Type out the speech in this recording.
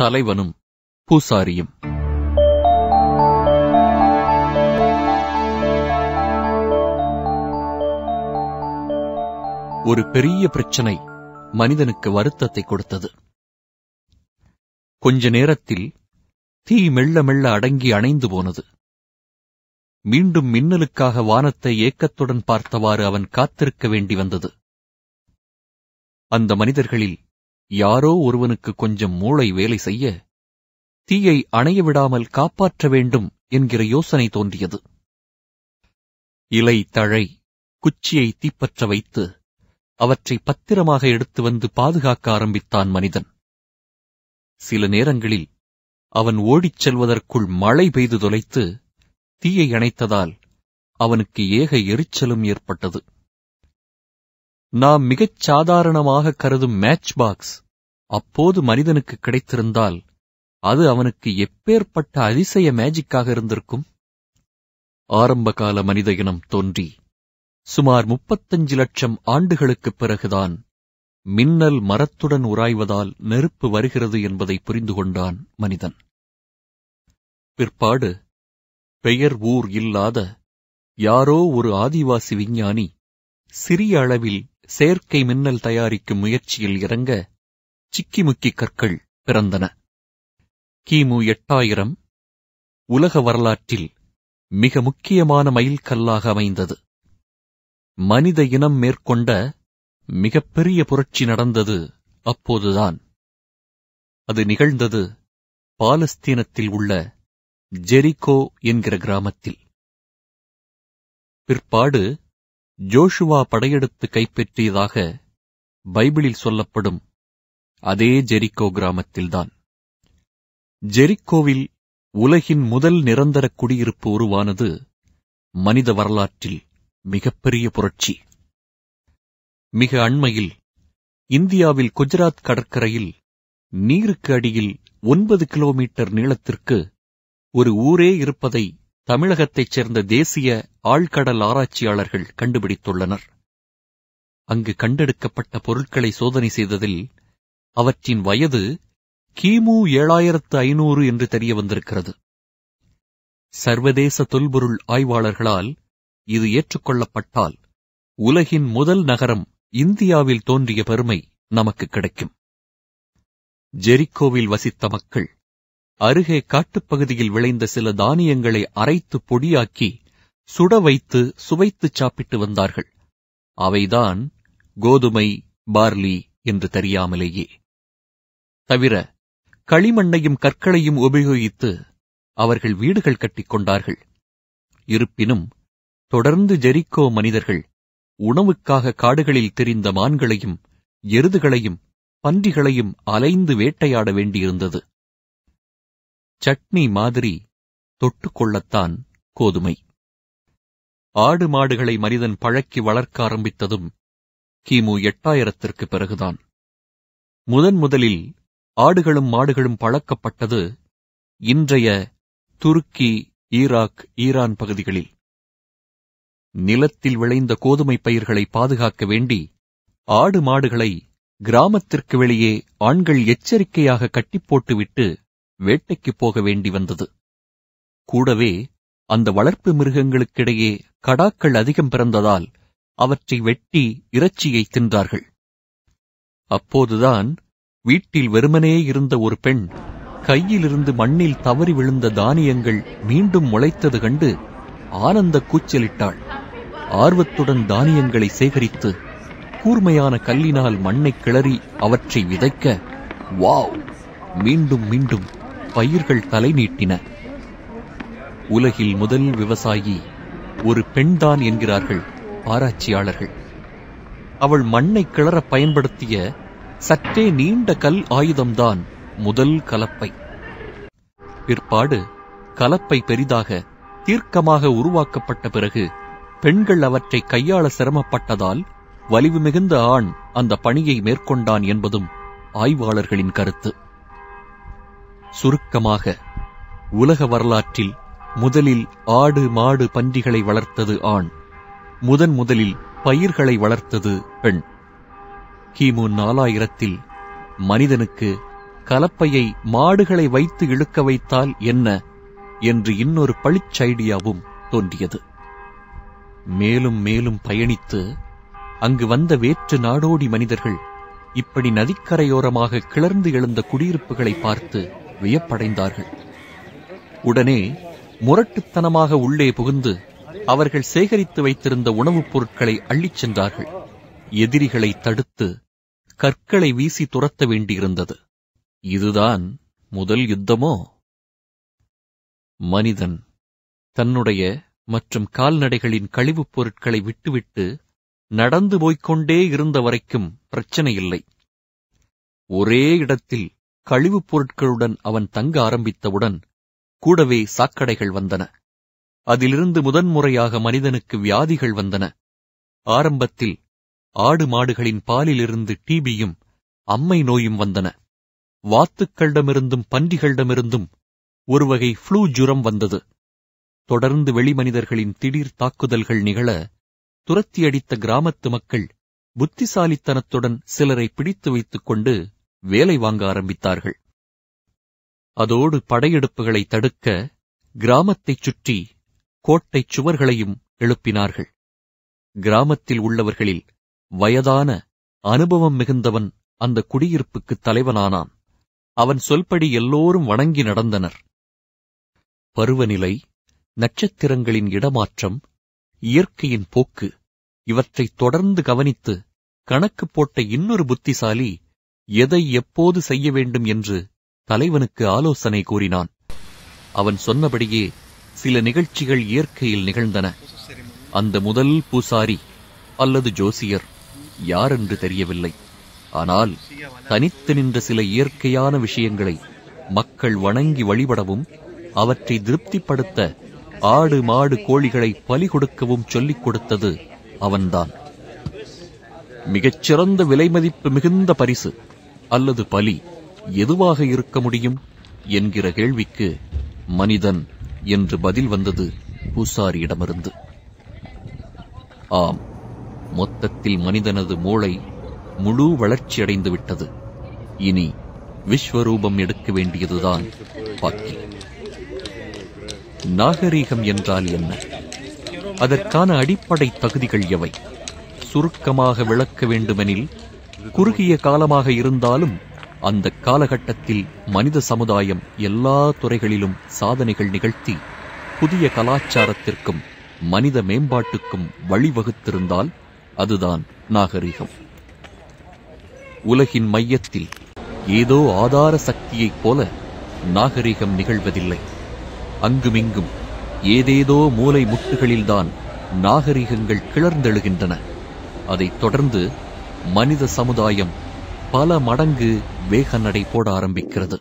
தலைவனும் பூசாரியும் ஒரு பெரிய பிரச்சனை மனிதனுக்கு வருத்தத்தை கொடுத்தது கொஞ்ச நேரத்தில் தீ மெல்ல மெல்ல அடங்கி அணைந்து போனது மீண்டும் மின்னலுக்காக வானத்தை ஏக்கத்துடன் பார்த்தவாறு அவன் காத்திருக்க வேண்டி வந்தது அந்த மனிதர்களில் யாரோ ஒருவனுக்கு கொஞ்சம் மூளை வேலை செய்ய தீயை அணைய விடாமல் காப்பாற்ற வேண்டும் என்கிற யோசனை தோன்றியது இலை தழை குச்சியை தீப்பற்ற வைத்து அவற்றை பத்திரமாக எடுத்து வந்து பாதுகாக்க ஆரம்பித்தான் மனிதன் சில நேரங்களில் அவன் ஓடிச் செல்வதற்குள் மழை பெய்து தொலைத்து தீயை அணைத்ததால் அவனுக்கு ஏக எரிச்சலும் ஏற்பட்டது நாம் மிகச் சாதாரணமாக கருதும் மேட்ச் பாக்ஸ் அப்போது மனிதனுக்கு கிடைத்திருந்தால் அது அவனுக்கு எப்பேற்பட்ட அதிசய மேஜிக்காக இருந்திருக்கும் ஆரம்பகால மனித இனம் தோன்றி சுமார் முப்பத்தஞ்சு லட்சம் ஆண்டுகளுக்குப் பிறகுதான் மின்னல் மரத்துடன் உராய்வதால் நெருப்பு வருகிறது என்பதை புரிந்து கொண்டான் மனிதன் பிற்பாடு பெயர் ஊர் இல்லாத யாரோ ஒரு ஆதிவாசி விஞ்ஞானி சிறிய அளவில் செயற்கை மின்னல் தயாரிக்கும் முயற்சியில் இறங்க சிக்கிமுக்கி கற்கள் பிறந்தன கிமு எட்டாயிரம் உலக வரலாற்றில் மிக முக்கியமான மைல்கல்லாக அமைந்தது மனித இனம் மேற்கொண்ட மிகப்பெரிய புரட்சி நடந்தது அப்போதுதான் அது நிகழ்ந்தது பாலஸ்தீனத்தில் உள்ள ஜெரிகோ என்கிற கிராமத்தில் பிற்பாடு ஜோஷுவா படையெடுத்து கைப்பற்றியதாக பைபிளில் சொல்லப்படும் அதே ஜெரிக்கோ கிராமத்தில்தான் ஜெரிக்கோவில் உலகின் முதல் நிரந்தர குடியிருப்பு உருவானது மனித வரலாற்றில் மிகப்பெரிய புரட்சி மிக அண்மையில் இந்தியாவில் குஜராத் கடற்கரையில் நீருக்கு அடியில் ஒன்பது கிலோமீட்டர் நீளத்திற்கு ஒரு ஊரே இருப்பதை தமிழகத்தைச் சேர்ந்த தேசிய ஆழ்கடல் ஆராய்ச்சியாளர்கள் கண்டுபிடித்துள்ளனர் அங்கு கண்டெடுக்கப்பட்ட பொருட்களை சோதனை செய்ததில் அவற்றின் வயது கிமு ஏழாயிரத்து ஐநூறு என்று தெரிய வந்திருக்கிறது சர்வதேச தொல்பொருள் ஆய்வாளர்களால் இது ஏற்றுக்கொள்ளப்பட்டால் உலகின் முதல் நகரம் இந்தியாவில் தோன்றிய பெருமை நமக்கு கிடைக்கும் ஜெரிக்கோவில் வசித்த மக்கள் அருகே காட்டுப்பகுதியில் விளைந்த சில தானியங்களை அரைத்து பொடியாக்கி சுட வைத்து சுவைத்துச் சாப்பிட்டு வந்தார்கள் அவைதான் கோதுமை பார்லி என்று தெரியாமலேயே தவிர களிமண்ணையும் கற்களையும் உபயோகித்து அவர்கள் வீடுகள் கட்டிக் கொண்டார்கள் இருப்பினும் தொடர்ந்து ஜெரிக்கோ மனிதர்கள் உணவுக்காக காடுகளில் தெரிந்த மான்களையும் எருதுகளையும் பன்றிகளையும் அலைந்து வேட்டையாட வேண்டியிருந்தது சட்னி மாதிரி தொட்டுக்கொள்ளத்தான் கோதுமை ஆடு மாடுகளை மனிதன் பழக்கி வளர்க்க ஆரம்பித்ததும் கிமு எட்டாயிரத்திற்கு பிறகுதான் முதன் முதலில் ஆடுகளும் மாடுகளும் பழக்கப்பட்டது இன்றைய துருக்கி ஈராக் ஈரான் பகுதிகளில் நிலத்தில் விளைந்த கோதுமை பயிர்களை பாதுகாக்க வேண்டி ஆடு மாடுகளை கிராமத்திற்கு வெளியே ஆண்கள் எச்சரிக்கையாக கட்டிப்போட்டுவிட்டு வேட்டைக்குப் போக வேண்டி வந்தது கூடவே அந்த வளர்ப்பு மிருகங்களுக்கிடையே கடாக்கள் அதிகம் பிறந்ததால் அவற்றை வெட்டி இறைச்சியை தின்றார்கள் அப்போதுதான் வீட்டில் வெறுமனே இருந்த ஒரு பெண் கையிலிருந்து மண்ணில் தவறி விழுந்த தானியங்கள் மீண்டும் முளைத்தது கண்டு ஆனந்த கூச்சலிட்டாள் ஆர்வத்துடன் தானியங்களை சேகரித்து கூர்மையான கல்லினால் மண்ணை கிளறி அவற்றை விதைக்க வாவ் மீண்டும் மீண்டும் பயிர்கள் தலை நீட்டின உலகில் முதல் விவசாயி ஒரு பெண்தான் என்கிறார்கள் ஆராய்ச்சியாளர்கள் அவள் மண்ணை கிளற பயன்படுத்திய சற்றே நீண்ட கல் ஆயுதம்தான் முதல் கலப்பை பிற்பாடு கலப்பை பெரிதாக தீர்க்கமாக உருவாக்கப்பட்ட பிறகு பெண்கள் அவற்றை கையாள சிரமப்பட்டதால் வலிவு மிகுந்த ஆண் அந்த பணியை மேற்கொண்டான் என்பதும் ஆய்வாளர்களின் கருத்து சுருக்கமாக உலக வரலாற்றில் முதலில் ஆடு மாடு பன்றிகளை வளர்த்தது ஆண் முதன் முதலில் பயிர்களை வளர்த்தது பெண் கிமு நாலாயிரத்தில் மனிதனுக்கு கலப்பையை மாடுகளை வைத்து இழுக்க வைத்தால் என்ன என்று இன்னொரு பளிச்சைடியாவும் தோன்றியது மேலும் மேலும் பயணித்து அங்கு வந்த வேற்று நாடோடி மனிதர்கள் இப்படி நதிக்கரையோரமாக கிளர்ந்து எழுந்த குடியிருப்புகளை பார்த்து வியப்படைந்தார்கள் உடனே முரட்டுத்தனமாக உள்ளே புகுந்து அவர்கள் சேகரித்து வைத்திருந்த உணவுப் பொருட்களை அள்ளிச் சென்றார்கள் எதிரிகளை தடுத்து கற்களை வீசி துரத்த வேண்டியிருந்தது இதுதான் முதல் யுத்தமோ மனிதன் தன்னுடைய மற்றும் கால்நடைகளின் கழிவுப் பொருட்களை விட்டுவிட்டு நடந்து போய்க்கொண்டே இருந்த வரைக்கும் பிரச்சனை இல்லை ஒரே இடத்தில் கழிவுப் பொருட்களுடன் அவன் தங்க ஆரம்பித்தவுடன் கூடவே சாக்கடைகள் வந்தன அதிலிருந்து முதன்முறையாக மனிதனுக்கு வியாதிகள் வந்தன ஆரம்பத்தில் ஆடு மாடுகளின் பாலிலிருந்து டிபியும் அம்மை நோயும் வந்தன வாத்துக்களிடமிருந்தும் பன்றிகளிடமிருந்தும் ஒருவகை ஃப்ளூ ஜுரம் வந்தது தொடர்ந்து வெளிமனிதர்களின் திடீர் தாக்குதல்கள் நிகழ துரத்தியடித்த கிராமத்து மக்கள் புத்திசாலித்தனத்துடன் சிலரை பிடித்து வைத்துக் கொண்டு வேலை வாங்க ஆரம்பித்தார்கள் அதோடு படையெடுப்புகளை தடுக்க கிராமத்தைச் சுற்றி கோட்டைச் சுவர்களையும் எழுப்பினார்கள் கிராமத்தில் உள்ளவர்களில் வயதான அனுபவம் மிகுந்தவன் அந்த குடியிருப்புக்கு தலைவனானான் அவன் சொல்படி எல்லோரும் வணங்கி நடந்தனர் பருவநிலை நட்சத்திரங்களின் இடமாற்றம் இயற்கையின் போக்கு இவற்றை தொடர்ந்து கவனித்து கணக்கு போட்ட இன்னொரு புத்திசாலி எதை எப்போது செய்ய வேண்டும் என்று தலைவனுக்கு ஆலோசனை கூறினான் அவன் சொன்னபடியே சில நிகழ்ச்சிகள் இயற்கையில் நிகழ்ந்தன அந்த முதல் பூசாரி அல்லது ஜோசியர் யார் என்று தெரியவில்லை ஆனால் தனித்து நின்ற சில இயற்கையான விஷயங்களை மக்கள் வணங்கி வழிபடவும் அவற்றை திருப்திப்படுத்த ஆடு மாடு கோழிகளை பலி கொடுக்கவும் சொல்லிக் கொடுத்தது அவன்தான் மிகச்சிறந்த விலைமதிப்பு மிகுந்த பரிசு அல்லது பலி எதுவாக இருக்க முடியும் என்கிற கேள்விக்கு மனிதன் என்று பதில் வந்தது பூசாரியிடமிருந்து ஆம் மொத்தத்தில் மனிதனது மூளை முழு வளர்ச்சியடைந்து விட்டது இனி விஸ்வரூபம் எடுக்க வேண்டியதுதான் பாக்கி நாகரீகம் என்றால் என்ன அதற்கான அடிப்படை தகுதிகள் எவை சுருக்கமாக விளக்க வேண்டுமெனில் குறுகிய காலமாக இருந்தாலும் அந்த காலகட்டத்தில் மனித சமுதாயம் எல்லா துறைகளிலும் சாதனைகள் நிகழ்த்தி புதிய கலாச்சாரத்திற்கும் மனித மேம்பாட்டுக்கும் வழிவகுத்திருந்தால் அதுதான் நாகரிகம் உலகின் மையத்தில் ஏதோ ஆதார சக்தியைப் போல நாகரிகம் நிகழ்வதில்லை அங்குமிங்கும் ஏதேதோ மூலை முட்டுகளில்தான் நாகரிகங்கள் கிளர்ந்தெழுகின்றன அதைத் தொடர்ந்து மனித சமுதாயம் பல மடங்கு வேக நடை போட ஆரம்பிக்கிறது